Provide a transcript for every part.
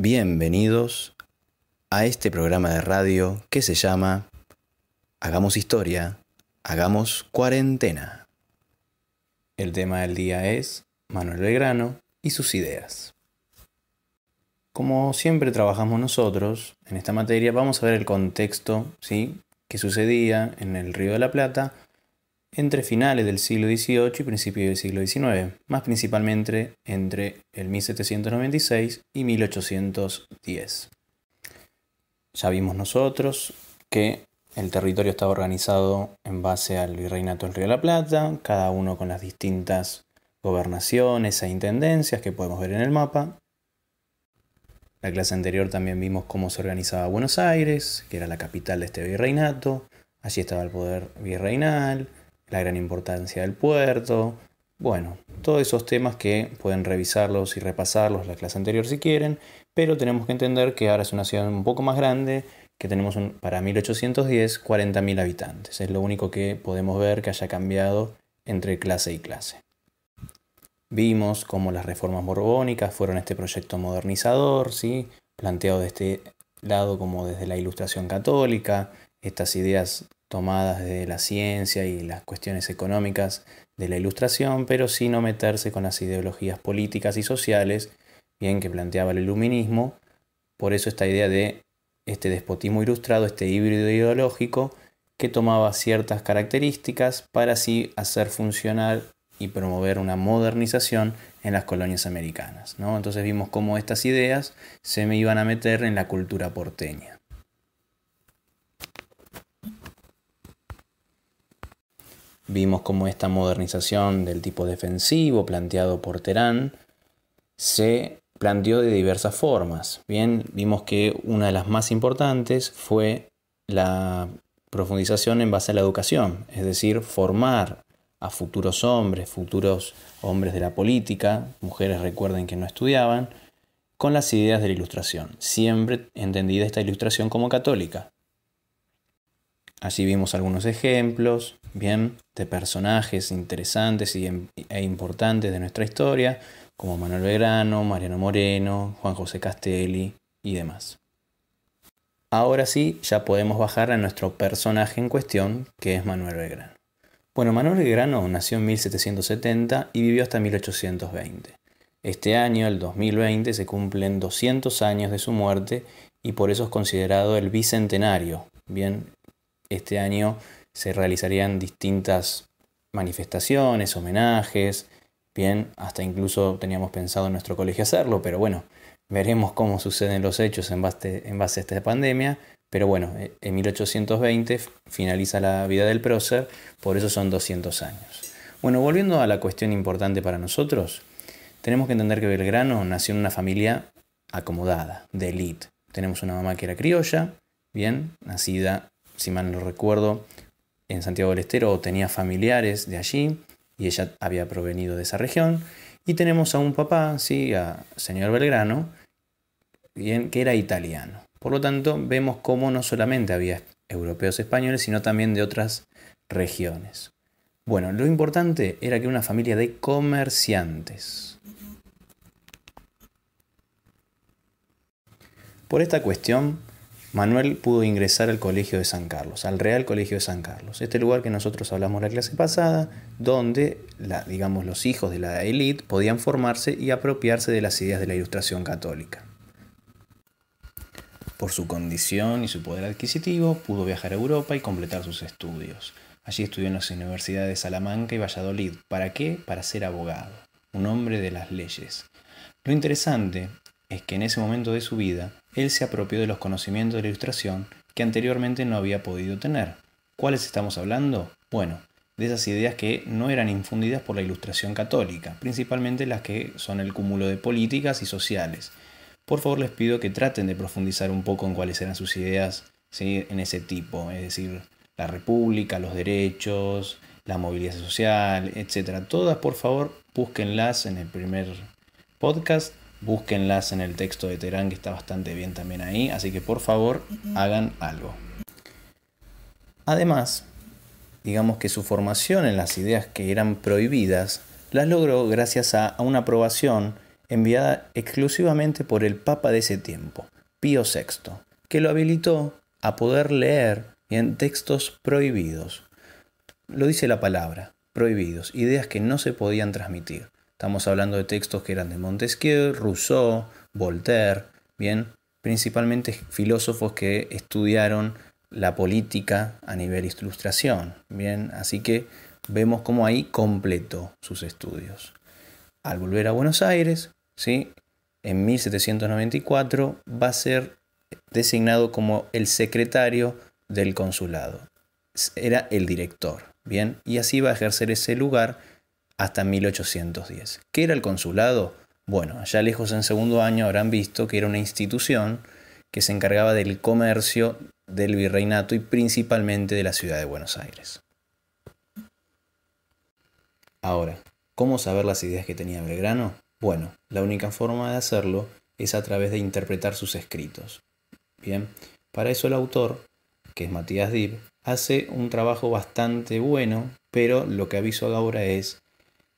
Bienvenidos a este programa de radio que se llama Hagamos historia, hagamos cuarentena. El tema del día es Manuel Belgrano y sus ideas. Como siempre trabajamos nosotros en esta materia, vamos a ver el contexto ¿sí? que sucedía en el Río de la Plata entre finales del siglo XVIII y principios del siglo XIX, más principalmente entre el 1796 y 1810. Ya vimos nosotros que el territorio estaba organizado en base al virreinato del Río de la Plata, cada uno con las distintas gobernaciones e intendencias que podemos ver en el mapa. La clase anterior también vimos cómo se organizaba Buenos Aires, que era la capital de este virreinato. Allí estaba el poder virreinal, la gran importancia del puerto, bueno, todos esos temas que pueden revisarlos y repasarlos la clase anterior si quieren, pero tenemos que entender que ahora es una ciudad un poco más grande, que tenemos para 1810 40.000 habitantes. Es lo único que podemos ver que haya cambiado entre clase y clase. Vimos cómo las reformas borbónicas fueron este proyecto modernizador, ¿sí? planteado de este lado como desde la Ilustración Católica, estas ideas tomadas de la ciencia y las cuestiones económicas de la ilustración, pero no meterse con las ideologías políticas y sociales, bien que planteaba el iluminismo, por eso esta idea de este despotismo ilustrado, este híbrido ideológico, que tomaba ciertas características para así hacer funcionar y promover una modernización en las colonias americanas. ¿no? Entonces vimos cómo estas ideas se me iban a meter en la cultura porteña. Vimos cómo esta modernización del tipo defensivo planteado por Terán se planteó de diversas formas. Bien, vimos que una de las más importantes fue la profundización en base a la educación, es decir, formar a futuros hombres, futuros hombres de la política, mujeres recuerden que no estudiaban, con las ideas de la ilustración, siempre entendida esta ilustración como católica. Allí vimos algunos ejemplos, bien, de personajes interesantes em, e importantes de nuestra historia, como Manuel Belgrano, Mariano Moreno, Juan José Castelli y demás. Ahora sí, ya podemos bajar a nuestro personaje en cuestión, que es Manuel Belgrano. Bueno, Manuel Belgrano nació en 1770 y vivió hasta 1820. Este año, el 2020, se cumplen 200 años de su muerte y por eso es considerado el bicentenario, bien, este año se realizarían distintas manifestaciones, homenajes, bien, hasta incluso teníamos pensado en nuestro colegio hacerlo, pero bueno, veremos cómo suceden los hechos en base, a esta pandemia. Pero bueno, eh, en 1820 finaliza la vida del prócer, por eso son 200 años. Bueno, volviendo a la cuestión importante para nosotros, tenemos que entender que Belgrano nació en una familia acomodada, de élite. Tenemos una mamá que era criolla, bien, nacida si mal no recuerdo, en Santiago del Estero tenía familiares de allí y ella había provenido de esa región. Y tenemos a un papá, sí, a señor Belgrano, que era italiano. Por lo tanto, vemos cómo no solamente había europeos españoles, sino también de otras regiones. Bueno, lo importante era que una familia de comerciantes. Por esta cuestión, Manuel pudo ingresar al Colegio de San Carlos, al Real Colegio de San Carlos, este lugar que nosotros hablamos la clase pasada, donde la, digamos, los hijos de la élite podían formarse y apropiarse de las ideas de la Ilustración Católica. Por su condición y su poder adquisitivo, pudo viajar a Europa y completar sus estudios. Allí estudió en las universidades de Salamanca y Valladolid. ¿Para qué? Para ser abogado, un hombre de las leyes. Lo interesante es que en ese momento de su vida, él se apropió de los conocimientos de la ilustración que anteriormente no había podido tener. ¿Cuáles estamos hablando? Bueno, de esas ideas que no eran infundidas por la ilustración católica, principalmente las que son el cúmulo de políticas y sociales. Por favor les pido que traten de profundizar un poco en cuáles eran sus ideas ¿sí? en ese tipo, es decir, la república, los derechos, la movilidad social, etc. Todas, por favor, búsquenlas en el primer podcast búsquenlas en el texto de Terán que está bastante bien también ahí, así que por favor hagan algo. Además, digamos que su formación en las ideas que eran prohibidas las logró gracias a una aprobación enviada exclusivamente por el Papa de ese tiempo, Pío VI, que lo habilitó a poder leer en textos prohibidos. Lo dice la palabra, prohibidos, ideas que no se podían transmitir. Estamos hablando de textos que eran de Montesquieu, Rousseau, Voltaire, bien, principalmente filósofos que estudiaron la política a nivel ilustración, bien, así que vemos cómo ahí completó sus estudios. Al volver a Buenos Aires, ¿sí? en 1794 va a ser designado como el secretario del consulado. Era el director, ¿bien? Y así va a ejercer ese lugar hasta 1810. ¿Qué era el consulado? Bueno, allá lejos en segundo año habrán visto que era una institución que se encargaba del comercio del virreinato y principalmente de la ciudad de Buenos Aires. Ahora, ¿cómo saber las ideas que tenía Belgrano? Bueno, la única forma de hacerlo es a través de interpretar sus escritos. Bien, para eso el autor, que es Matías Dib, hace un trabajo bastante bueno, pero lo que aviso ahora es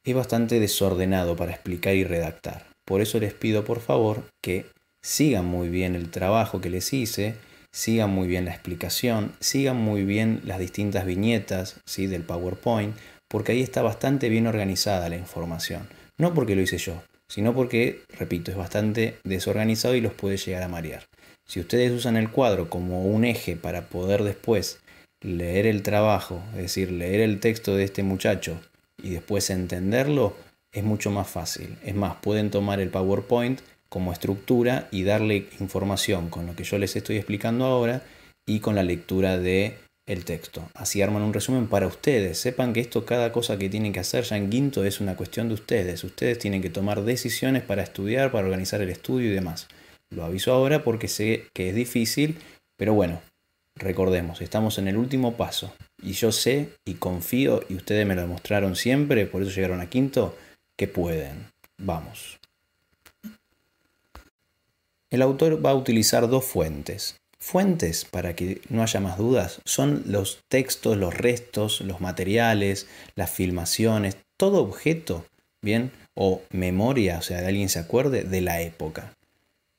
es bastante desordenado para explicar y redactar. Por eso les pido por favor que sigan muy bien el trabajo que les hice, sigan muy bien la explicación, sigan muy bien las distintas viñetas ¿sí? del PowerPoint, porque ahí está bastante bien organizada la información. No porque lo hice yo, sino porque, repito, es bastante desorganizado y los puede llegar a marear. Si ustedes usan el cuadro como un eje para poder después leer el trabajo, es decir, leer el texto de este muchacho y después entenderlo, es mucho más fácil. Es más, pueden tomar el PowerPoint como estructura y darle información con lo que yo les estoy explicando ahora y con la lectura de el texto. Así arman un resumen para ustedes. Sepan que esto, cada cosa que tienen que hacer ya en quinto es una cuestión de ustedes. Ustedes tienen que tomar decisiones para estudiar, para organizar el estudio y demás. Lo aviso ahora porque sé que es difícil, pero bueno, recordemos, estamos en el último paso. Y yo sé y confío, y ustedes me lo demostraron siempre, por eso llegaron a quinto, que pueden. Vamos. El autor va a utilizar dos fuentes. Fuentes, para que no haya más dudas, son los textos, los restos, los materiales, las filmaciones, todo objeto, ¿bien? O memoria, o sea, de alguien se acuerde, de la época.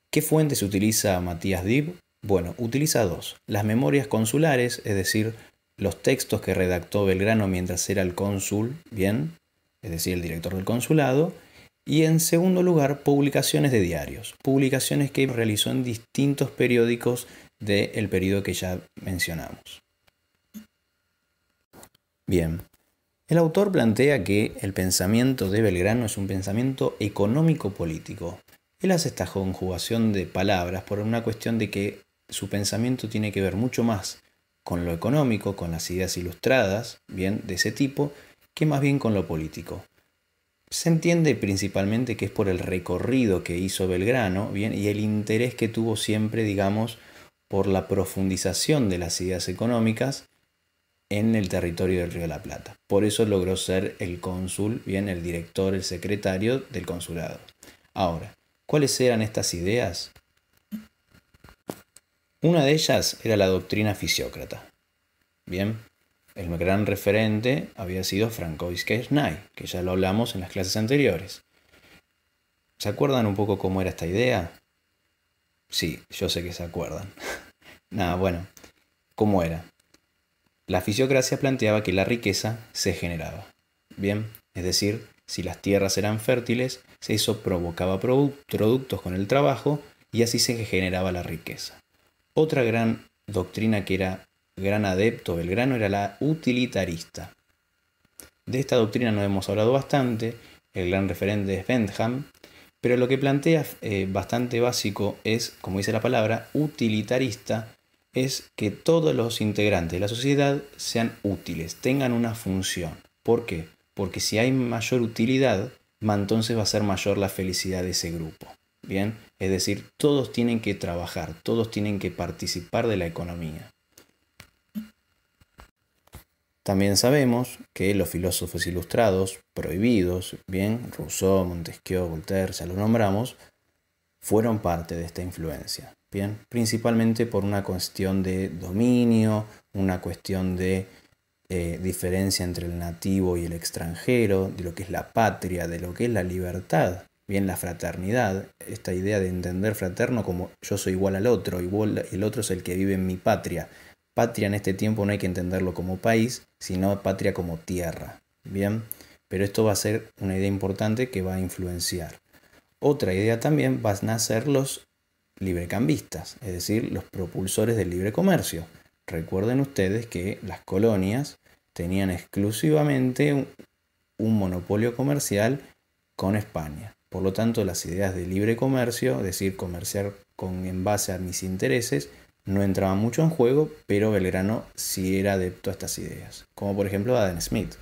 ¿Qué fuentes utiliza Matías Dib? Bueno, utiliza dos. Las memorias consulares, es decir, los textos que redactó Belgrano mientras era el cónsul, bien, es decir, el director del consulado, y en segundo lugar, publicaciones de diarios, publicaciones que realizó en distintos periódicos del período periodo que ya mencionamos. Bien, el autor plantea que el pensamiento de Belgrano es un pensamiento económico-político. Él hace esta conjugación de palabras por una cuestión de que su pensamiento tiene que ver mucho más con lo económico, con las ideas ilustradas, bien, de ese tipo, que más bien con lo político. Se entiende principalmente que es por el recorrido que hizo Belgrano, bien, y el interés que tuvo siempre, digamos, por la profundización de las ideas económicas en el territorio del Río de la Plata. Por eso logró ser el cónsul, bien, el director, el secretario del consulado. Ahora, ¿cuáles eran estas ideas? Una de ellas era la doctrina fisiócrata. Bien, el gran referente había sido Francois Kesnay, que ya lo hablamos en las clases anteriores. ¿Se acuerdan un poco cómo era esta idea? Sí, yo sé que se acuerdan. Nada, bueno, ¿cómo era? La fisiocracia planteaba que la riqueza se generaba. Bien, es decir, si las tierras eran fértiles, se eso provocaba productos con el trabajo y así se generaba la riqueza. Otra gran doctrina que era gran adepto grano era la utilitarista. De esta doctrina no hemos hablado bastante, el gran referente es Bentham, pero lo que plantea eh, bastante básico es, como dice la palabra, utilitarista, es que todos los integrantes de la sociedad sean útiles, tengan una función. ¿Por qué? Porque si hay mayor utilidad, entonces va a ser mayor la felicidad de ese grupo. Bien, es decir, todos tienen que trabajar, todos tienen que participar de la economía. También sabemos que los filósofos ilustrados, prohibidos, bien, Rousseau, Montesquieu, Voltaire, ya lo nombramos, fueron parte de esta influencia, bien, principalmente por una cuestión de dominio, una cuestión de eh, diferencia entre el nativo y el extranjero, de lo que es la patria, de lo que es la libertad, Bien, la fraternidad, esta idea de entender fraterno como yo soy igual al otro, igual el otro es el que vive en mi patria. Patria en este tiempo no hay que entenderlo como país, sino patria como tierra. Bien, pero esto va a ser una idea importante que va a influenciar. Otra idea también van a ser los librecambistas, es decir, los propulsores del libre comercio. Recuerden ustedes que las colonias tenían exclusivamente un monopolio comercial con España. Por lo tanto, las ideas de libre comercio, es decir, comerciar con, en base a mis intereses, no entraban mucho en juego, pero Belgrano sí era adepto a estas ideas, como por ejemplo Adam Smith.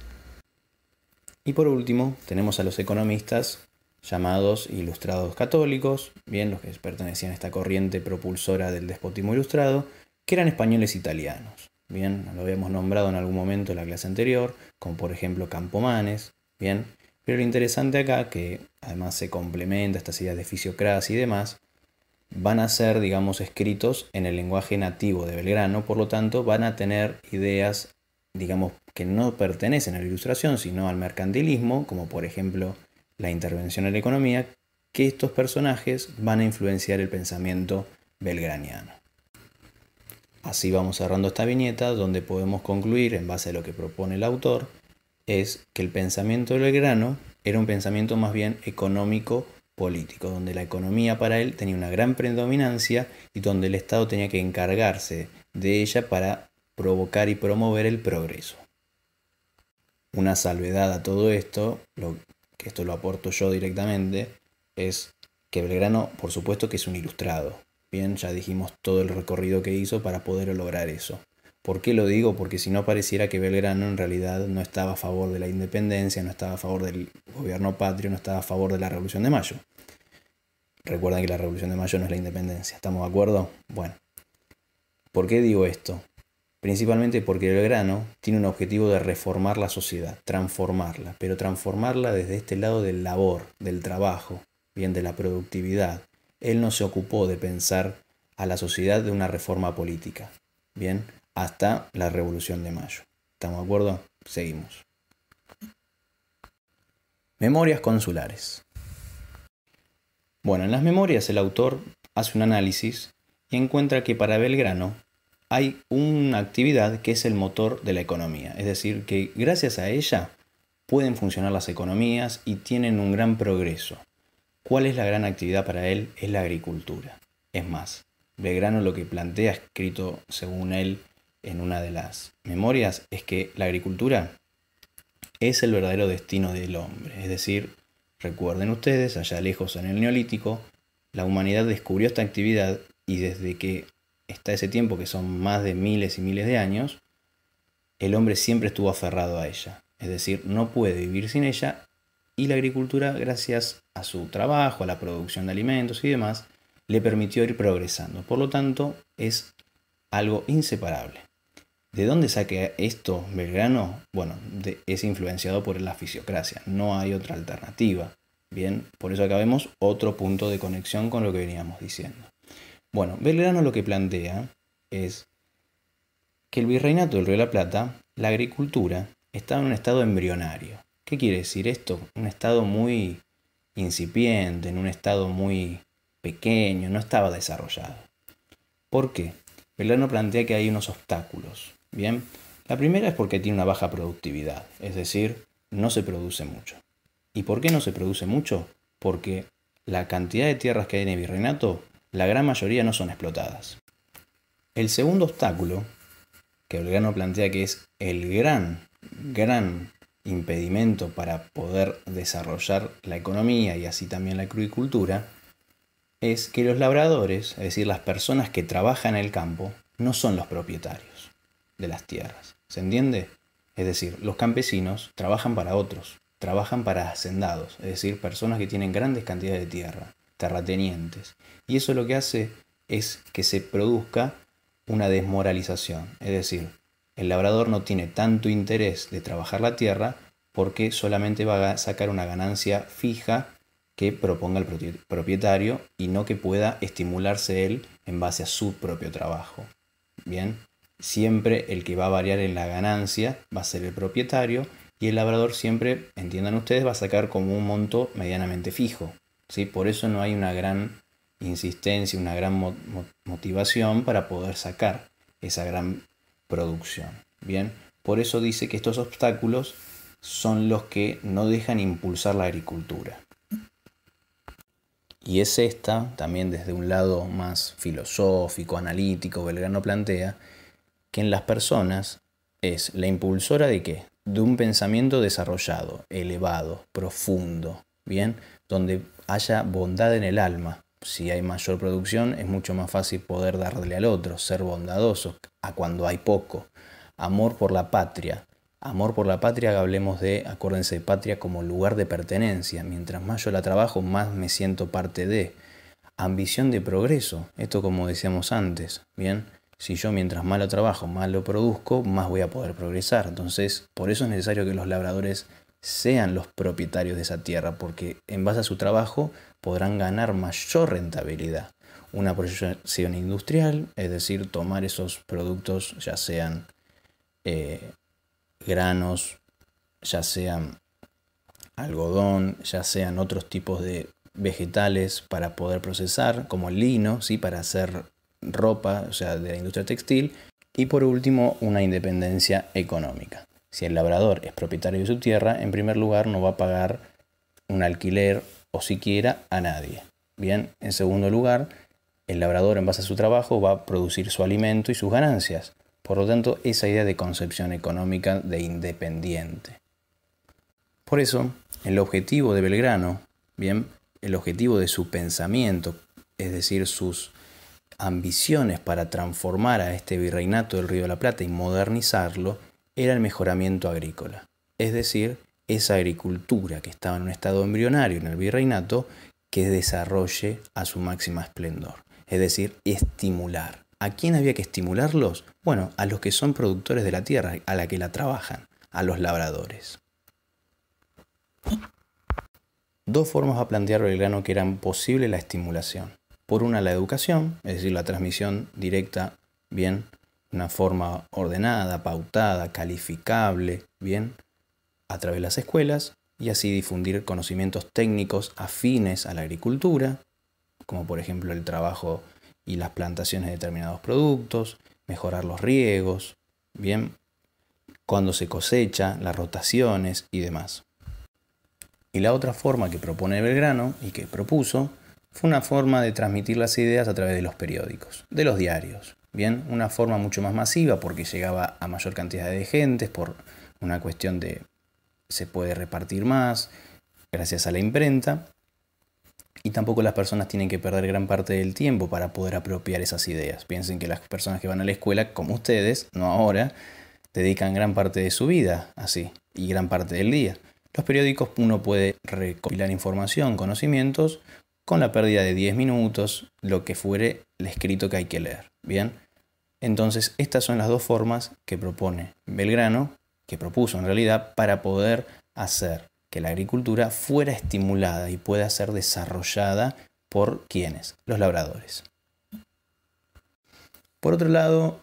Y por último, tenemos a los economistas llamados ilustrados católicos, bien los que pertenecían a esta corriente propulsora del despotismo ilustrado, que eran españoles italianos. Bien, lo habíamos nombrado en algún momento en la clase anterior, como por ejemplo Campomanes, bien, pero lo interesante acá, que además se complementa estas ideas de fisiocracia y demás, van a ser, digamos, escritos en el lenguaje nativo de Belgrano, por lo tanto van a tener ideas, digamos, que no pertenecen a la ilustración, sino al mercantilismo, como por ejemplo la intervención en la economía, que estos personajes van a influenciar el pensamiento belgraniano. Así vamos cerrando esta viñeta donde podemos concluir, en base a lo que propone el autor, es que el pensamiento de Belgrano era un pensamiento más bien económico político, donde la economía para él tenía una gran predominancia y donde el Estado tenía que encargarse de ella para provocar y promover el progreso. Una salvedad a todo esto, lo, que esto lo aporto yo directamente, es que Belgrano, por supuesto que es un ilustrado. Bien, ya dijimos todo el recorrido que hizo para poder lograr eso. ¿Por qué lo digo? Porque si no pareciera que Belgrano en realidad no estaba a favor de la independencia, no estaba a favor del gobierno patrio, no estaba a favor de la Revolución de Mayo. Recuerden que la Revolución de Mayo no es la independencia, ¿estamos de acuerdo? Bueno. ¿Por qué digo esto? Principalmente porque Belgrano tiene un objetivo de reformar la sociedad, transformarla, pero transformarla desde este lado del labor, del trabajo, bien de la productividad. Él no se ocupó de pensar a la sociedad de una reforma política. Bien, hasta la Revolución de Mayo. ¿Estamos de acuerdo? Seguimos. Memorias consulares. Bueno, en las memorias el autor hace un análisis y encuentra que para Belgrano hay una actividad que es el motor de la economía, es decir, que gracias a ella pueden funcionar las economías y tienen un gran progreso. ¿Cuál es la gran actividad para él? Es la agricultura. Es más, Belgrano lo que plantea, escrito según él en una de las memorias es que la agricultura es el verdadero destino del hombre. Es decir, recuerden ustedes, allá lejos en el Neolítico, la humanidad descubrió esta actividad y desde que está ese tiempo, que son más de miles y miles de años, el hombre siempre estuvo aferrado a ella. Es decir, no puede vivir sin ella y la agricultura, gracias a su trabajo, a la producción de alimentos y demás, le permitió ir progresando. Por lo tanto, es algo inseparable. ¿De dónde saque esto Belgrano? Bueno, es influenciado por la fisiocracia, no hay otra alternativa. Bien, por eso acabemos otro punto de conexión con lo que veníamos diciendo. Bueno, Belgrano lo que plantea es que el virreinato del Río de la Plata, la agricultura, estaba en un estado embrionario. ¿Qué quiere decir esto? Un estado muy incipiente, en un estado muy pequeño, no estaba desarrollado. ¿Por qué? Belgrano plantea que hay unos obstáculos Bien, la primera es porque tiene una baja productividad, es decir, no se produce mucho. ¿Y por qué no se produce mucho? Porque la cantidad de tierras que hay en el virreinato, la gran mayoría no son explotadas. El segundo obstáculo, que Belgrano plantea que es el gran, gran impedimento para poder desarrollar la economía y así también la agricultura, es que los labradores, es decir, las personas que trabajan en el campo, no son los propietarios de las tierras. ¿Se entiende? Es decir, los campesinos trabajan para otros, trabajan para hacendados, es decir, personas que tienen grandes cantidades de tierra, terratenientes. Y eso lo que hace es que se produzca una desmoralización, es decir, el labrador no tiene tanto interés de trabajar la tierra porque solamente va a sacar una ganancia fija que proponga el propietario y no que pueda estimularse él en base a su propio trabajo. Bien, siempre el que va a variar en la ganancia va a ser el propietario y el labrador siempre, entiendan ustedes, va a sacar como un monto medianamente fijo. Por eso no hay una gran insistencia, una gran motivación para poder sacar esa gran producción. Bien, por eso dice que estos obstáculos son los que no dejan impulsar la agricultura. Y es esta, también desde un lado más filosófico, analítico, Belgrano plantea, que en las personas es la impulsora de qué? De un pensamiento desarrollado, elevado, profundo, ¿bien? Donde haya bondad en el alma. Si hay mayor producción, es mucho más fácil poder darle al otro, ser bondadoso, a cuando hay poco. Amor por la patria. Amor por la patria, hablemos de, acuérdense de patria como lugar de pertenencia. Mientras más yo la trabajo, más me siento parte de. Ambición de progreso, esto como decíamos antes, ¿bien? Si yo mientras malo trabajo, malo lo produzco, más voy a poder progresar. Entonces, por eso es necesario que los labradores sean los propietarios de esa tierra, porque en base a su trabajo podrán ganar mayor rentabilidad. Una proyección industrial, es decir, tomar esos productos, ya sean eh, granos, ya sean algodón, ya sean otros tipos de vegetales para poder procesar, como lino, ¿sí? para hacer ropa, o sea, de la industria textil. Y por último, una independencia económica. Si el labrador es propietario de su tierra, en primer lugar no va a pagar un alquiler o siquiera a nadie. Bien, en segundo lugar, el labrador en base a su trabajo va a producir su alimento y sus ganancias. Por lo tanto, esa idea de concepción económica de independiente. Por eso, el objetivo de Belgrano, bien, el objetivo de su pensamiento, es decir, sus ambiciones para transformar a este virreinato del Río de la Plata y modernizarlo era el mejoramiento agrícola, es decir, esa agricultura que estaba en un estado embrionario en el virreinato que desarrolle a su máxima esplendor, es decir, estimular. ¿A quién había que estimularlos? Bueno, a los que son productores de la tierra, a la que la trabajan, a los labradores. Dos formas a plantear el grano que eran posible la estimulación. Por una, la educación, es decir, la transmisión directa, bien, una forma ordenada, pautada, calificable, bien, a través de las escuelas, y así difundir conocimientos técnicos afines a la agricultura, como por ejemplo el trabajo y las plantaciones de determinados productos, mejorar los riegos, bien, cuando se cosecha, las rotaciones y demás. Y la otra forma que propone Belgrano y que propuso fue una forma de transmitir las ideas a través de los periódicos, de los diarios. Bien, una forma mucho más masiva porque llegaba a mayor cantidad de gentes por una cuestión de se puede repartir más gracias a la imprenta. Y tampoco las personas tienen que perder gran parte del tiempo para poder apropiar esas ideas. Piensen que las personas que van a la escuela, como ustedes, no ahora, dedican gran parte de su vida así y gran parte del día. Los periódicos uno puede recopilar información, conocimientos, con la pérdida de 10 minutos, lo que fuere el escrito que hay que leer. Bien, entonces estas son las dos formas que propone Belgrano, que propuso en realidad, para poder hacer que la agricultura fuera estimulada y pueda ser desarrollada por quienes, los labradores. Por otro lado,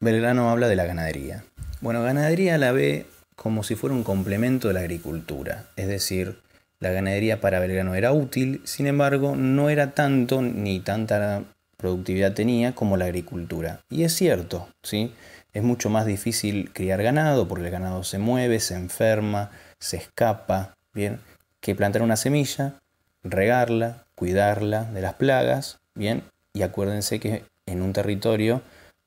Belgrano habla de la ganadería. Bueno, ganadería la ve como si fuera un complemento de la agricultura, es decir, la ganadería para Belgrano era útil, sin embargo, no era tanto ni tanta productividad tenía como la agricultura. Y es cierto, ¿sí? Es mucho más difícil criar ganado porque el ganado se mueve, se enferma, se escapa, ¿bien? Que plantar una semilla, regarla, cuidarla de las plagas, ¿bien? Y acuérdense que en un territorio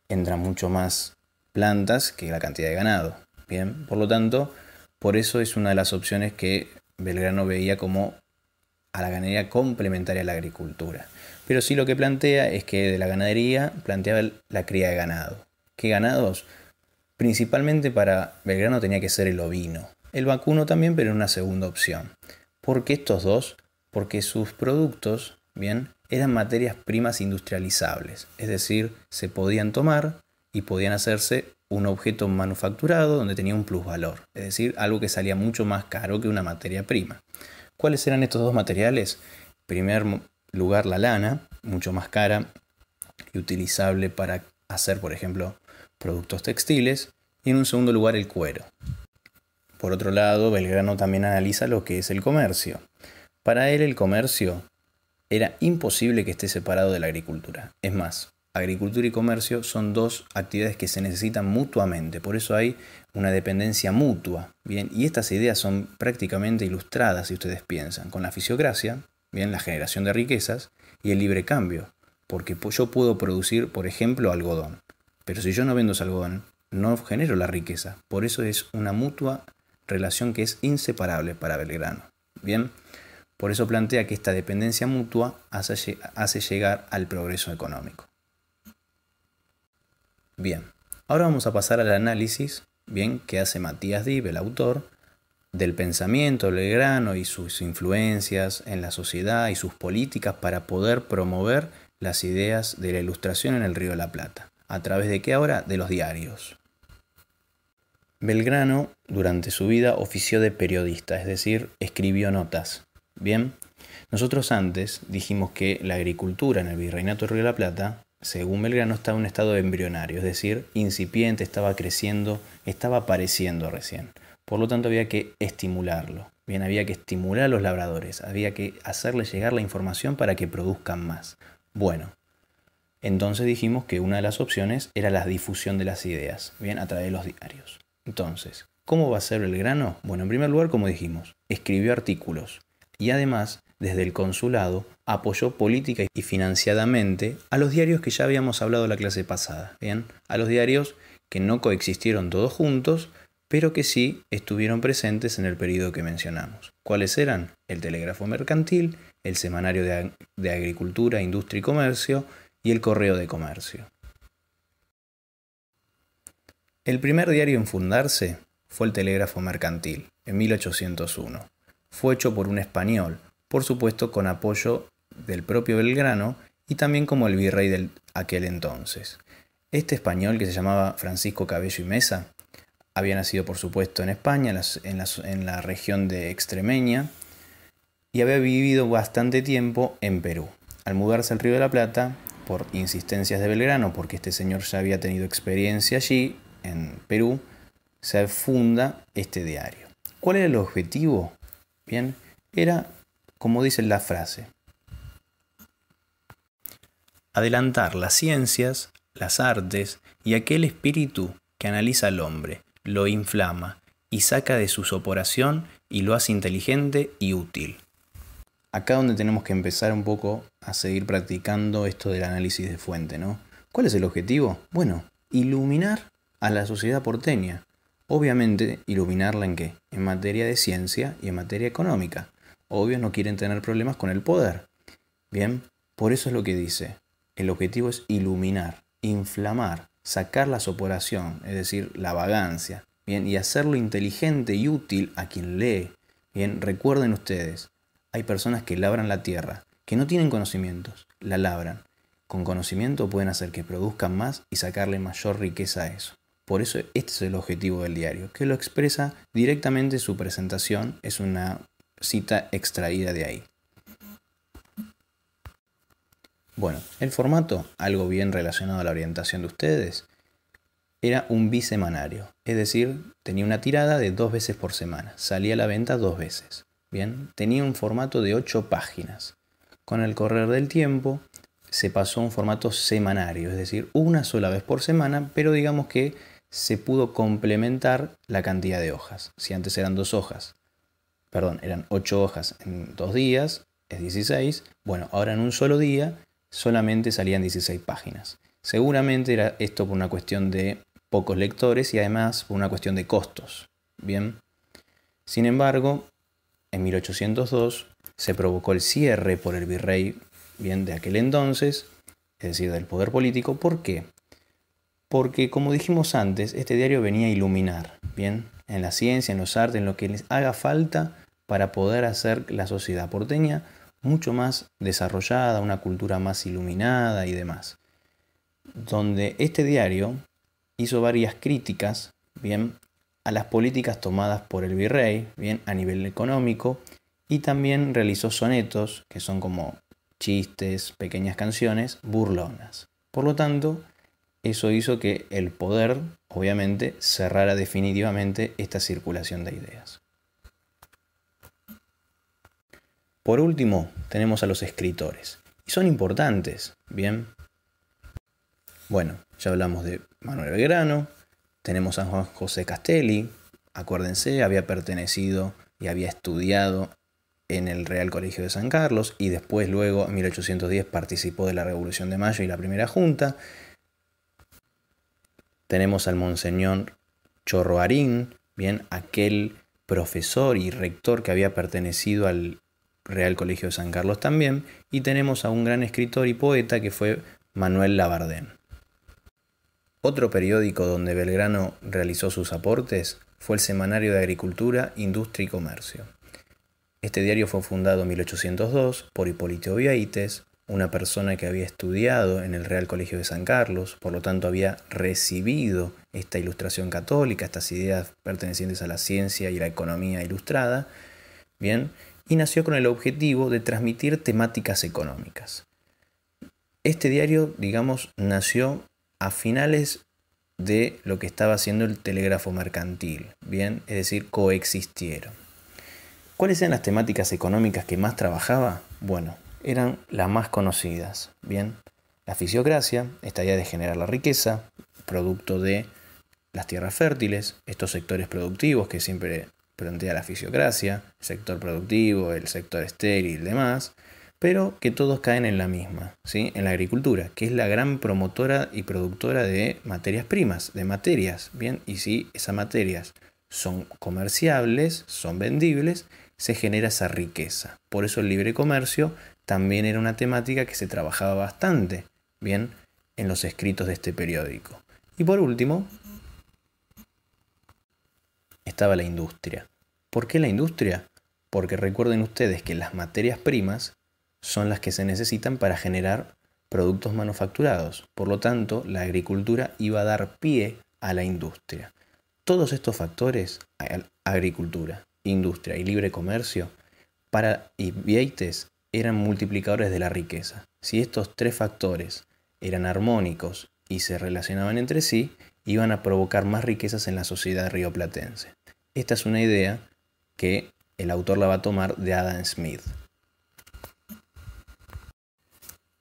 entran mucho más plantas que la cantidad de ganado, ¿bien? Por lo tanto, por eso es una de las opciones que Belgrano veía como a la ganadería complementaria a la agricultura. Pero sí lo que plantea es que de la ganadería planteaba la cría de ganado. ¿Qué ganados? Principalmente para Belgrano tenía que ser el ovino. El vacuno también, pero en una segunda opción. ¿Por qué estos dos? Porque sus productos, bien, eran materias primas industrializables. Es decir, se podían tomar y podían hacerse un objeto manufacturado donde tenía un plusvalor, es decir, algo que salía mucho más caro que una materia prima. ¿Cuáles eran estos dos materiales? En primer lugar, la lana, mucho más cara y utilizable para hacer, por ejemplo, productos textiles. Y en un segundo lugar, el cuero. Por otro lado, Belgrano también analiza lo que es el comercio. Para él, el comercio era imposible que esté separado de la agricultura. Es más, agricultura y comercio son dos actividades que se necesitan mutuamente, por eso hay una dependencia mutua. Bien, y estas ideas son prácticamente ilustradas, si ustedes piensan, con la fisiocracia, bien, la generación de riquezas y el libre cambio, porque yo puedo producir, por ejemplo, algodón, pero si yo no vendo ese algodón, no genero la riqueza, por eso es una mutua relación que es inseparable para Belgrano. Bien, por eso plantea que esta dependencia mutua hace, hace llegar al progreso económico. Bien, ahora vamos a pasar al análisis bien, que hace Matías Dib, el autor, del pensamiento de Belgrano y sus influencias en la sociedad y sus políticas para poder promover las ideas de la ilustración en el Río de la Plata. ¿A través de qué ahora? De los diarios. Belgrano, durante su vida, ofició de periodista, es decir, escribió notas. Bien, nosotros antes dijimos que la agricultura en el Virreinato del Río de la Plata según Belgrano, estaba en un estado embrionario, es decir, incipiente, estaba creciendo, estaba apareciendo recién. Por lo tanto, había que estimularlo. Bien, había que estimular a los labradores, había que hacerles llegar la información para que produzcan más. Bueno, entonces dijimos que una de las opciones era la difusión de las ideas, bien, a través de los diarios. Entonces, ¿cómo va a ser grano? Bueno, en primer lugar, como dijimos, escribió artículos y además, desde el consulado, apoyó política y financiadamente a los diarios que ya habíamos hablado la clase pasada, ¿bien? A los diarios que no coexistieron todos juntos, pero que sí estuvieron presentes en el periodo que mencionamos. ¿Cuáles eran? El Telégrafo Mercantil, el Semanario de, de Agricultura, Industria y Comercio y el Correo de Comercio. El primer diario en fundarse fue el Telégrafo Mercantil, en 1801. Fue hecho por un español, por supuesto con apoyo del propio Belgrano y también como el virrey de aquel entonces. Este español, que se llamaba Francisco Cabello y Mesa, había nacido por supuesto en España, en la, región de Extremeña, y había vivido bastante tiempo en Perú. Al mudarse al Río de la Plata, por insistencias de Belgrano, porque este señor ya había tenido experiencia allí, en Perú, se funda este diario. ¿Cuál era el objetivo? Bien, era, como dice la frase, adelantar las ciencias, las artes y aquel espíritu que analiza al hombre, lo inflama y saca de su soporación y lo hace inteligente y útil. Acá donde tenemos que empezar un poco a seguir practicando esto del análisis de fuente, ¿no? ¿Cuál es el objetivo? Bueno, iluminar a la sociedad porteña. Obviamente, iluminarla en qué? En materia de ciencia y en materia económica. Obvio, no quieren tener problemas con el poder. Bien, por eso es lo que dice. El objetivo es iluminar, inflamar, sacar la soporación, es decir, la vagancia, ¿bien? y hacerlo inteligente y útil a quien lee. Bien, recuerden ustedes, hay personas que labran la tierra, que no tienen conocimientos, la labran. Con conocimiento pueden hacer que produzcan más y sacarle mayor riqueza a eso. Por eso este es el objetivo del diario, que lo expresa directamente su presentación, es una cita extraída de ahí. Bueno, el formato, algo bien relacionado a la orientación de ustedes, era un bisemanario, es decir, tenía una tirada de dos veces por semana, salía a la venta dos veces. Bien, tenía un formato de ocho páginas. Con el correr del tiempo se pasó a un formato semanario, es decir, una sola vez por semana, pero digamos que se pudo complementar la cantidad de hojas. Si antes eran dos hojas, perdón, eran ocho hojas en dos días, es 16, bueno, ahora en un solo día solamente salían 16 páginas. Seguramente era esto por una cuestión de pocos lectores y además por una cuestión de costos. Bien. Sin embargo, en 1802 se provocó el cierre por el virrey bien de aquel entonces, es decir, del poder político. ¿Por qué? Porque como dijimos antes, este diario venía a iluminar, bien, en la ciencia, en los artes, en lo que les haga falta para poder hacer la sociedad porteña mucho más desarrollada, una cultura más iluminada y demás. Donde este diario hizo varias críticas, bien, a las políticas tomadas por el virrey, bien, a nivel económico, y también realizó sonetos, que son como chistes, pequeñas canciones, burlonas. Por lo tanto, eso hizo que el poder, obviamente, cerrara definitivamente esta circulación de ideas. Por último, tenemos a los escritores. Y son importantes, ¿bien? Bueno, ya hablamos de Manuel Belgrano, tenemos a Juan José Castelli, acuérdense, había pertenecido y había estudiado en el Real Colegio de San Carlos y después luego en 1810 participó de la Revolución de Mayo y la Primera Junta. Tenemos al Monseñor Chorroarín, bien aquel profesor y rector que había pertenecido al Real Colegio de San Carlos también, y tenemos a un gran escritor y poeta que fue Manuel Lavardén. Otro periódico donde Belgrano realizó sus aportes fue el Semanario de Agricultura, Industria y Comercio. Este diario fue fundado en 1802 por Hipólito Viaites, una persona que había estudiado en el Real Colegio de San Carlos, por lo tanto había recibido esta ilustración católica, estas ideas pertenecientes a la ciencia y la economía ilustrada. Bien, y nació con el objetivo de transmitir temáticas económicas. Este diario, digamos, nació a finales de lo que estaba haciendo el telégrafo mercantil, bien, es decir, coexistieron. ¿Cuáles eran las temáticas económicas que más trabajaba? Bueno, eran las más conocidas, bien, la fisiocracia, esta idea de generar la riqueza, producto de las tierras fértiles, estos sectores productivos que siempre Frente la fisiocracia, el sector productivo, el sector estéril, demás, pero que todos caen en la misma, ¿sí? en la agricultura, que es la gran promotora y productora de materias primas, de materias, ¿bien? Y si esas materias son comerciables, son vendibles, se genera esa riqueza. Por eso el libre comercio también era una temática que se trabajaba bastante, ¿bien? En los escritos de este periódico. Y por último, estaba la industria. ¿Por qué la industria? Porque recuerden ustedes que las materias primas son las que se necesitan para generar productos manufacturados. Por lo tanto, la agricultura iba a dar pie a la industria. Todos estos factores, agricultura, industria y libre comercio, para Yates eran multiplicadores de la riqueza. Si estos tres factores eran armónicos y se relacionaban entre sí, iban a provocar más riquezas en la sociedad rioplatense. Esta es una idea que el autor la va a tomar de Adam Smith.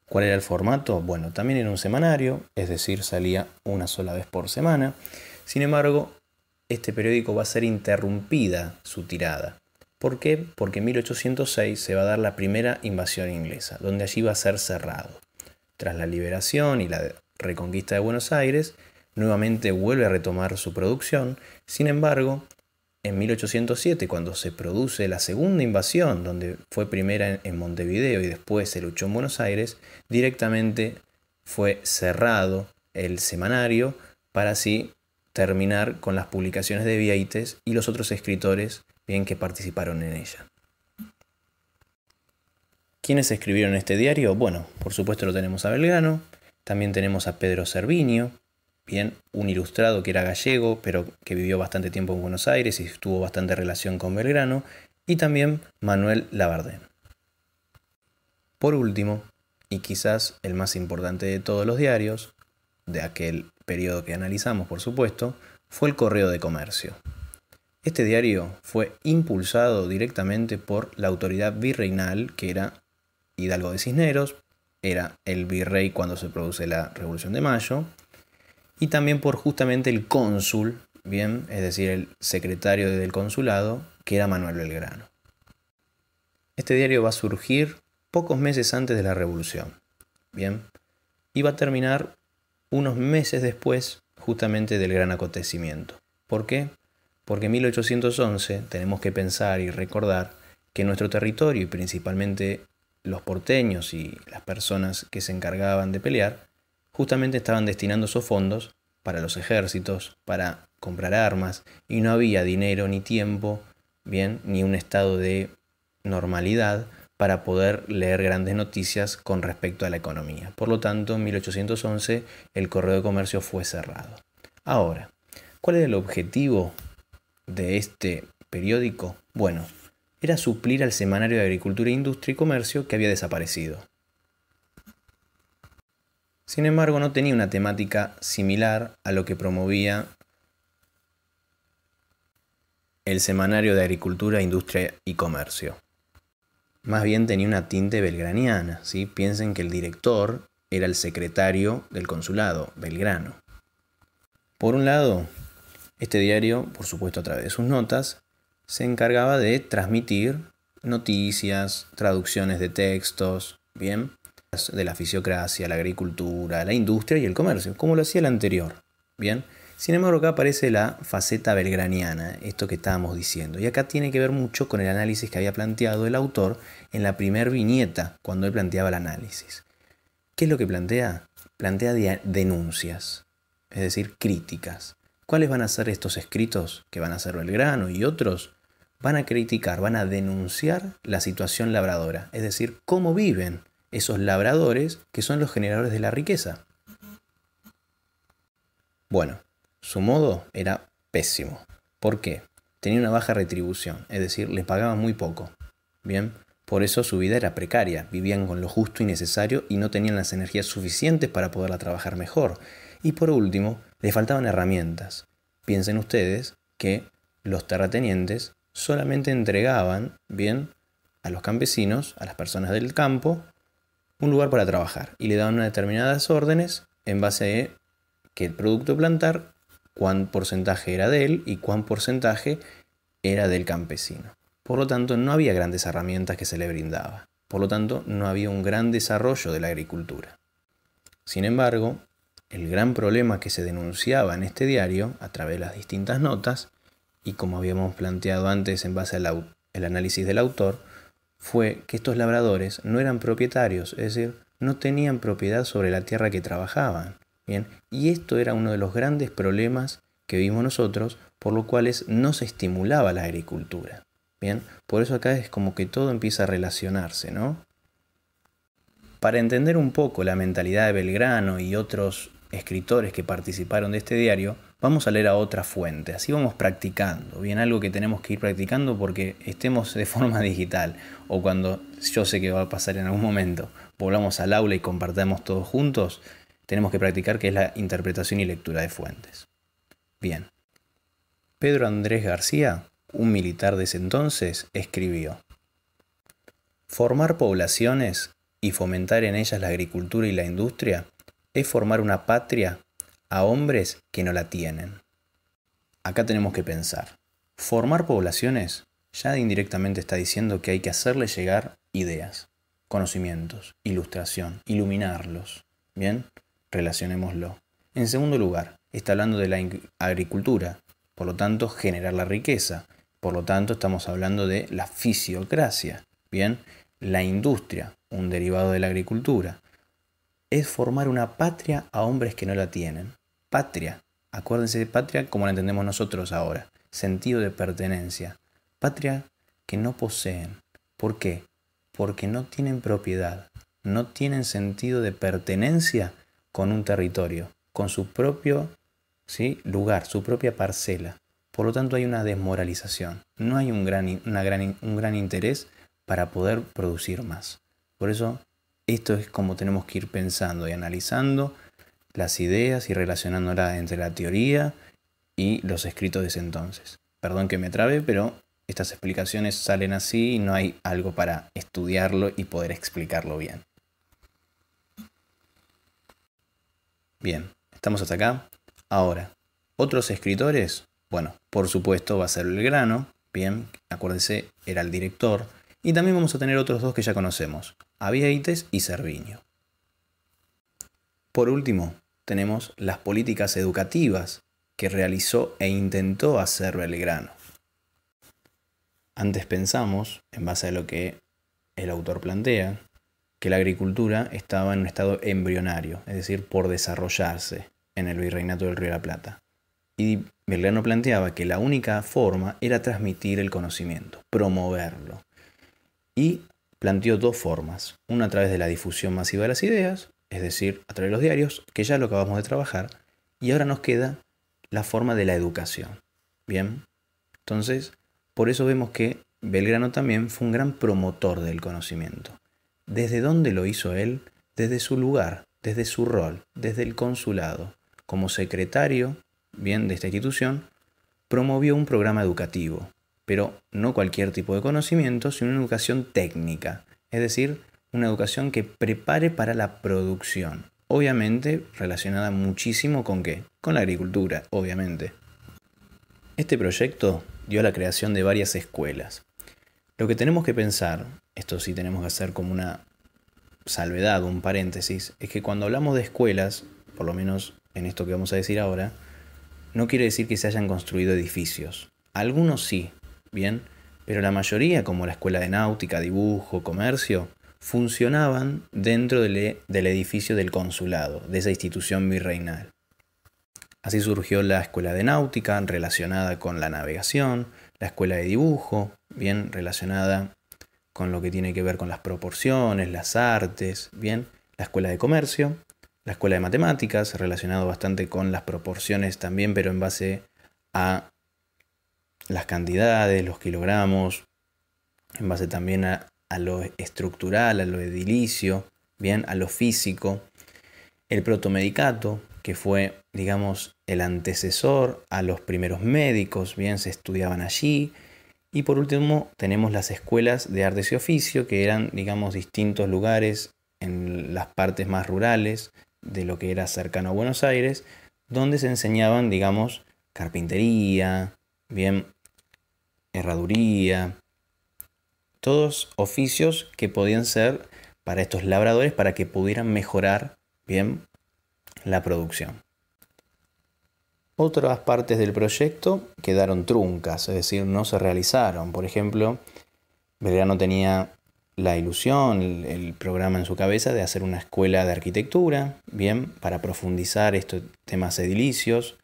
¿Cuál era el formato? Bueno, también era un semanario, es decir, salía una sola vez por semana. Sin embargo, este periódico va a ser interrumpida su tirada. ¿Por qué? Porque en 1806 se va a dar la primera invasión inglesa, donde allí va a ser cerrado. Tras la liberación y la reconquista de Buenos Aires, nuevamente vuelve a retomar su producción. Sin embargo, en 1807, cuando se produce la segunda invasión, donde fue primera en Montevideo y después se luchó en Buenos Aires, directamente fue cerrado el semanario para así terminar con las publicaciones de Vieites y los otros escritores bien que participaron en ella. ¿Quiénes escribieron este diario? Bueno, por supuesto lo tenemos a Belgrano, también tenemos a Pedro Servinio, Bien, un ilustrado que era gallego, pero que vivió bastante tiempo en Buenos Aires y tuvo bastante relación con Belgrano, y también Manuel Lavardén. Por último, y quizás el más importante de todos los diarios, de aquel periodo que analizamos por supuesto, fue el Correo de Comercio. Este diario fue impulsado directamente por la autoridad virreinal que era Hidalgo de Cisneros, era el virrey cuando se produce la Revolución de Mayo, y también por justamente el cónsul, bien, es decir, el secretario del consulado, que era Manuel Belgrano. Este diario va a surgir pocos meses antes de la revolución, bien, y va a terminar unos meses después justamente del gran acontecimiento. ¿Por qué? Porque en 1811 tenemos que pensar y recordar que nuestro territorio y principalmente los porteños y las personas que se encargaban de pelear justamente estaban destinando esos fondos para los ejércitos, para comprar armas, y no había dinero ni tiempo, bien, ni un estado de normalidad para poder leer grandes noticias con respecto a la economía. Por lo tanto, en 1811 el correo de comercio fue cerrado. Ahora, ¿cuál era el objetivo de este periódico? Bueno, era suplir al semanario de Agricultura, Industria y Comercio que había desaparecido. Sin embargo, no tenía una temática similar a lo que promovía el Semanario de Agricultura, Industria y Comercio. Más bien tenía una tinte belgraniana, ¿sí? piensen que el director era el secretario del consulado, Belgrano. Por un lado, este diario, por supuesto a través de sus notas, se encargaba de transmitir noticias, traducciones de textos, bien, de la fisiocracia, la agricultura, la industria y el comercio, como lo hacía el anterior. Bien. Sin embargo, acá aparece la faceta belgraniana, esto que estábamos diciendo. Y acá tiene que ver mucho con el análisis que había planteado el autor en la primer viñeta, cuando él planteaba el análisis. ¿Qué es lo que plantea? Plantea denuncias, es decir, críticas. ¿Cuáles van a ser estos escritos que van a ser Belgrano y otros? Van a criticar, van a denunciar la situación labradora, es decir, cómo viven esos labradores que son los generadores de la riqueza. Bueno, su modo era pésimo. ¿Por qué? Tenía una baja retribución, es decir, les pagaban muy poco. Bien, por eso su vida era precaria, vivían con lo justo y necesario y no tenían las energías suficientes para poderla trabajar mejor. Y por último, le faltaban herramientas. Piensen ustedes que los terratenientes solamente entregaban, bien, a los campesinos, a las personas del campo, un lugar para trabajar y le daban determinadas órdenes en base a qué producto plantar, cuán porcentaje era de él y cuán porcentaje era del campesino. Por lo tanto, no había grandes herramientas que se le brindaba. Por lo tanto, no había un gran desarrollo de la agricultura. Sin embargo, el gran problema que se denunciaba en este diario, a través de las distintas notas, y como habíamos planteado antes en base al análisis del autor, fue que estos labradores no eran propietarios, es decir, no tenían propiedad sobre la tierra que trabajaban. Y esto era uno de los grandes problemas que vimos nosotros, por lo cuales no se estimulaba la agricultura. ¿bien? Por eso acá es como que todo empieza a relacionarse, ¿no? Para entender un poco la mentalidad de Belgrano y otros escritores que participaron de este diario, vamos a leer a otra fuente, así vamos practicando, bien algo que tenemos que ir practicando porque estemos de forma digital o cuando yo sé que va a pasar en algún momento, volvamos al aula y compartamos todos juntos, tenemos que practicar que es la interpretación y lectura de fuentes. Bien. Pedro Andrés García, un militar de ese entonces, escribió, Formar poblaciones y fomentar en ellas la agricultura y la industria es formar una patria a hombres que no la tienen. Acá tenemos que pensar. Formar poblaciones ya indirectamente está diciendo que hay que hacerle llegar ideas, conocimientos, ilustración, iluminarlos. Bien, relacionémoslo. En segundo lugar, está hablando de la agricultura, por lo tanto, generar la riqueza. Por lo tanto, estamos hablando de la fisiocracia. Bien, la industria, un derivado de la agricultura. Es formar una patria a hombres que no la tienen. Patria. Acuérdense de patria como la entendemos nosotros ahora. Sentido de pertenencia. Patria que no poseen. ¿Por qué? Porque no tienen propiedad. No tienen sentido de pertenencia con un territorio, con su propio ¿sí? lugar, su propia parcela. Por lo tanto hay una desmoralización. No hay un gran, un gran interés para poder producir más. Por eso esto es como tenemos que ir pensando y analizando las ideas y relacionándolas entre la teoría y los escritos de ese entonces. Perdón que me trabe, pero estas explicaciones salen así y no hay algo para estudiarlo y poder explicarlo bien. Bien, estamos hasta acá. Ahora, otros escritores, bueno, por supuesto va a ser grano. bien, acuérdense, era el director, y también vamos a tener otros dos que ya conocemos, Aviaites y Cerviño. Por último, tenemos las políticas educativas que realizó e intentó hacer Belgrano. Antes pensamos, en base a lo que el autor plantea, que la agricultura estaba en un estado embrionario, es decir, por desarrollarse en el virreinato del Río de la Plata. Y Belgrano planteaba que la única forma era transmitir el conocimiento, promoverlo. Y planteó dos formas, una a través de la difusión masiva de las ideas es decir, a través de los diarios, que ya lo acabamos de trabajar, y ahora nos queda la forma de la educación. Bien, entonces, por eso vemos que Belgrano también fue un gran promotor del conocimiento. ¿Desde dónde lo hizo él? Desde su lugar, desde su rol, desde el consulado, como secretario, bien, de esta institución, promovió un programa educativo, pero no cualquier tipo de conocimiento, sino una educación técnica, es decir, una educación que prepare para la producción. Obviamente relacionada muchísimo con qué? Con la agricultura, obviamente. Este proyecto dio la creación de varias escuelas. Lo que tenemos que pensar, esto sí tenemos que hacer como una salvedad, un paréntesis, es que cuando hablamos de escuelas, por lo menos en esto que vamos a decir ahora, no quiere decir que se hayan construido edificios. Algunos sí, bien, pero la mayoría, como la escuela de náutica, dibujo, comercio, funcionaban dentro e, del, edificio del consulado, de esa institución virreinal. Así surgió la escuela de náutica relacionada con la navegación, la escuela de dibujo, bien relacionada con lo que tiene que ver con las proporciones, las artes, bien, la escuela de comercio, la escuela de matemáticas, relacionado bastante con las proporciones también, pero en base a las cantidades, los kilogramos, en base también a a lo estructural, a lo edilicio, bien, a lo físico. El protomedicato, que fue, digamos, el antecesor a los primeros médicos, bien, se estudiaban allí. Y por último, tenemos las escuelas de artes y oficio, que eran, digamos, distintos lugares en las partes más rurales de lo que era cercano a Buenos Aires, donde se enseñaban, digamos, carpintería, bien, herraduría, todos oficios que podían ser para estos labradores para que pudieran mejorar bien la producción. Otras partes del proyecto quedaron truncas, es decir, no se realizaron. Por ejemplo, Belgrano tenía la ilusión, el, programa en su cabeza de hacer una escuela de arquitectura, bien, para profundizar estos temas edilicios,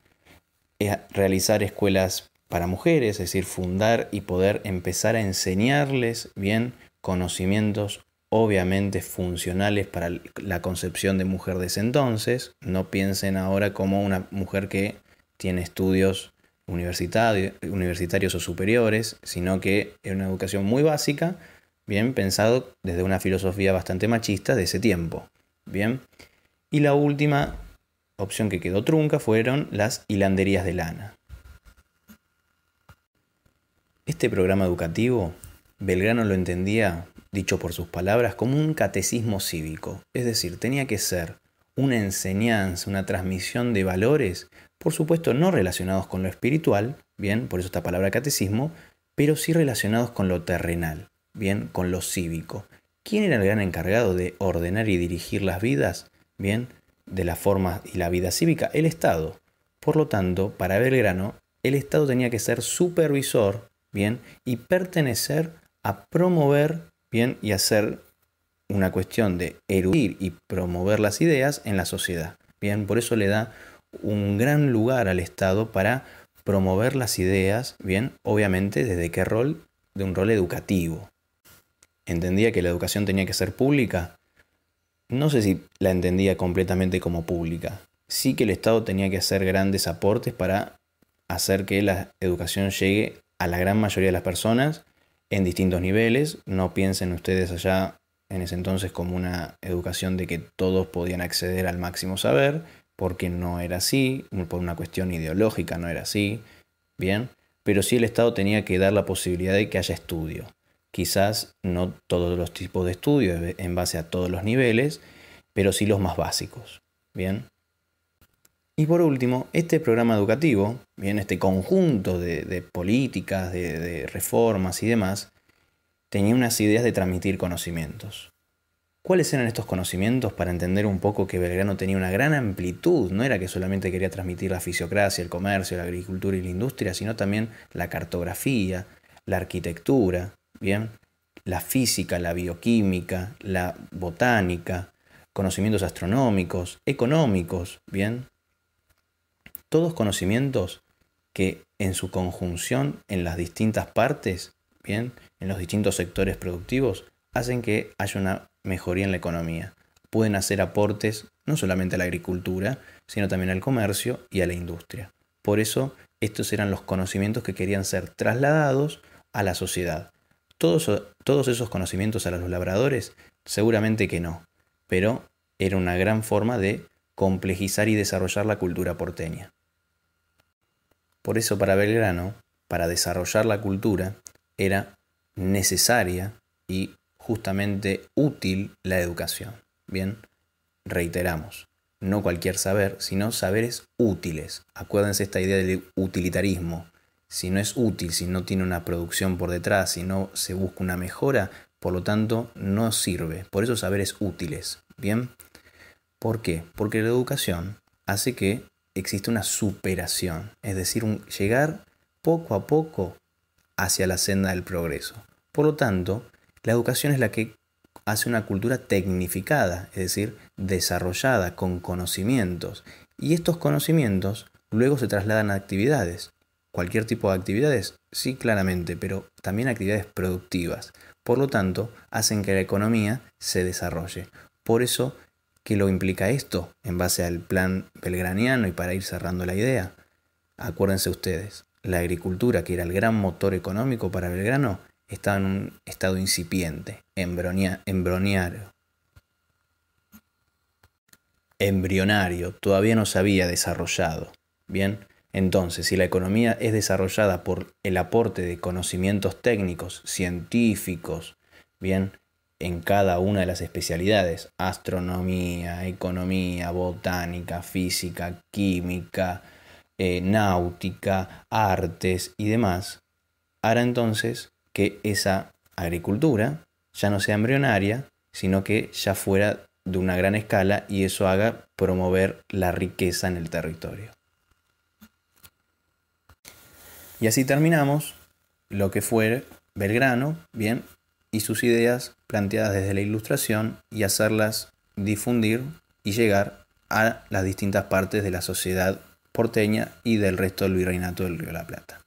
eh, realizar escuelas para mujeres, es decir, fundar y poder empezar a enseñarles bien conocimientos obviamente funcionales para la concepción de mujer de ese entonces. No piensen ahora como una mujer que tiene estudios universitarios, o superiores, sino que es una educación muy básica, bien pensado desde una filosofía bastante machista de ese tiempo. Bien. Y la última opción que quedó trunca fueron las hilanderías de lana. Este programa educativo, Belgrano lo entendía, dicho por sus palabras, como un catecismo cívico, es decir, tenía que ser una enseñanza, una transmisión de valores, por supuesto no relacionados con lo espiritual, bien, por eso esta palabra catecismo, pero sí relacionados con lo terrenal, bien, con lo cívico. ¿Quién era el gran encargado de ordenar y dirigir las vidas, bien, de la forma y la vida cívica? El Estado. Por lo tanto, para Belgrano, el Estado tenía que ser supervisor ¿bien? Y pertenecer a promover, ¿bien? Y hacer una cuestión de erudir y promover las ideas en la sociedad, ¿bien? Por eso le da un gran lugar al Estado para promover las ideas, ¿bien? Obviamente, ¿desde qué rol? De un rol educativo. ¿Entendía que la educación tenía que ser pública? No sé si la entendía completamente como pública. Sí que el Estado tenía que hacer grandes aportes para hacer que la educación llegue a la gran mayoría de las personas en distintos niveles. No piensen ustedes allá en ese entonces como una educación de que todos podían acceder al máximo saber, porque no era así, por una cuestión ideológica no era así, ¿bien? Pero sí el Estado tenía que dar la posibilidad de que haya estudio. Quizás no todos los tipos de estudio en base a todos los niveles, pero sí los más básicos, ¿bien? Y por último, este programa educativo, bien, este conjunto de, políticas, de, reformas y demás, tenía unas ideas de transmitir conocimientos. ¿Cuáles eran estos conocimientos para entender un poco que Belgrano tenía una gran amplitud? No era que solamente quería transmitir la fisiocracia, el comercio, la agricultura y la industria, sino también la cartografía, la arquitectura, ¿bien? la física, la bioquímica, la botánica, conocimientos astronómicos, económicos, ¿bien? todos conocimientos que en su conjunción en las distintas partes, bien, en los distintos sectores productivos, hacen que haya una mejoría en la economía. Pueden hacer aportes no solamente a la agricultura, sino también al comercio y a la industria. Por eso, estos eran los conocimientos que querían ser trasladados a la sociedad. Todos, todos esos conocimientos a los labradores, seguramente que no, pero era una gran forma de complejizar y desarrollar la cultura porteña. Por eso para Belgrano, para desarrollar la cultura, era necesaria y justamente útil la educación. Bien, reiteramos, no cualquier saber, sino saberes útiles. Acuérdense esta idea del utilitarismo. Si no es útil, si no tiene una producción por detrás, si no se busca una mejora, por lo tanto no sirve. Por eso saberes útiles. Bien, ¿por qué? Porque la educación hace que existe una superación, es decir, llegar poco a poco hacia la senda del progreso. Por lo tanto, la educación es la que hace una cultura tecnificada, es decir, desarrollada con conocimientos. Y estos conocimientos luego se trasladan a actividades. Cualquier tipo de actividades, sí, claramente, pero también actividades productivas. Por lo tanto, hacen que la economía se desarrolle. Por eso ¿Qué lo implica esto en base al plan belgraniano y para ir cerrando la idea? Acuérdense ustedes, la agricultura, que era el gran motor económico para Belgrano, estaba en un estado incipiente, embrionario. Embrionario, todavía no se había desarrollado. Bien, entonces, si la economía es desarrollada por el aporte de conocimientos técnicos, científicos, bien, en cada una de las especialidades, astronomía, economía, botánica, física, química, eh, náutica, artes y demás, hará entonces que esa agricultura ya no sea embrionaria, sino que ya fuera de una gran escala y eso haga promover la riqueza en el territorio. Y así terminamos lo que fue Belgrano, bien, y sus ideas planteadas desde la ilustración y hacerlas difundir y llegar a las distintas partes de la sociedad porteña y del resto del virreinato del Río de la Plata.